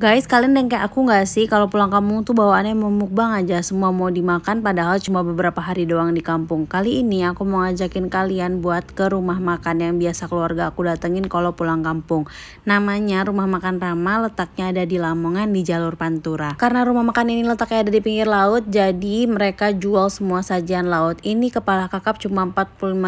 Guys, kalian yang kayak aku gak sih kalau pulang kampung tuh bawaannya memukbang aja, semua mau dimakan padahal cuma beberapa hari doang di kampung. Kali ini aku mau ngajakin kalian buat ke rumah makan yang biasa keluarga aku datengin kalau pulang kampung. Namanya Rumah Makan Rama, letaknya ada di Lamongan di Jalur Pantura. Karena rumah makan ini letaknya ada di pinggir laut, jadi mereka jual semua sajian laut. Ini kepala kakap cuma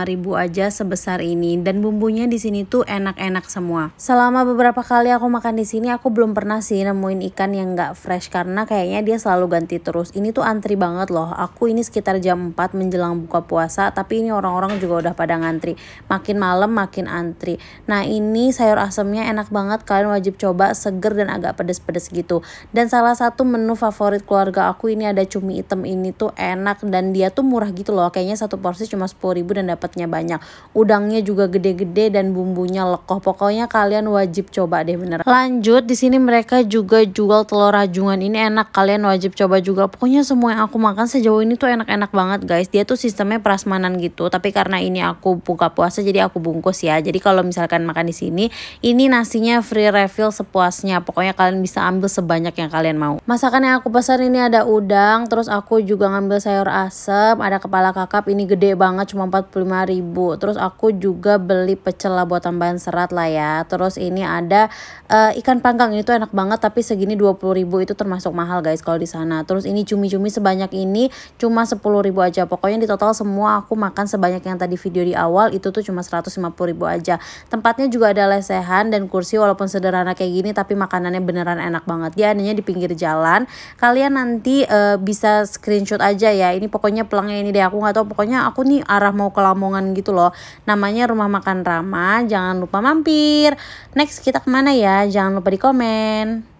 ribu aja sebesar ini dan bumbunya di sini tuh enak-enak semua. Selama beberapa kali aku makan di sini aku belum pernah sih nemuin ikan yang gak fresh karena kayaknya dia selalu ganti terus. Ini tuh antri banget loh. Aku ini sekitar jam 4 menjelang buka puasa, tapi ini orang-orang juga udah pada ngantri. Makin malam makin antri. Nah, ini sayur asemnya enak banget. Kalian wajib coba, seger dan agak pedes-pedes gitu. Dan salah satu menu favorit keluarga aku ini ada cumi hitam ini tuh enak dan dia tuh murah gitu loh. Kayaknya satu porsi cuma 10 ribu dan dapatnya banyak. Udangnya juga gede-gede dan bumbunya lekoh. Pokoknya kalian wajib coba deh bener. Lanjut di sini mereka juga jual telur rajungan ini enak kalian wajib coba juga pokoknya semua yang aku makan sejauh ini tuh enak-enak banget guys dia tuh sistemnya prasmanan gitu tapi karena ini aku buka puasa jadi aku bungkus ya jadi kalau misalkan makan di sini ini nasinya free refill sepuasnya pokoknya kalian bisa ambil sebanyak yang kalian mau masakan yang aku pesan ini ada udang terus aku juga ngambil sayur asem ada kepala kakap ini gede banget cuma 45 ribu terus aku juga beli pecel lah buat tambahan serat lah ya terus ini ada uh, ikan panggang ini tuh enak banget tapi segini 20.000 itu termasuk mahal guys kalau di sana. Terus ini cumi-cumi sebanyak ini cuma 10.000 aja. Pokoknya di total semua aku makan sebanyak yang tadi video di awal itu tuh cuma 150.000 aja. Tempatnya juga ada lesehan dan kursi walaupun sederhana kayak gini tapi makanannya beneran enak banget. Dia adanya di pinggir jalan. Kalian nanti uh, bisa screenshot aja ya. Ini pokoknya pelangnya ini deh aku nggak tahu pokoknya aku nih arah mau ke Lamongan gitu loh. Namanya Rumah Makan Rama. Jangan lupa mampir. Next kita kemana ya? Jangan lupa di komen.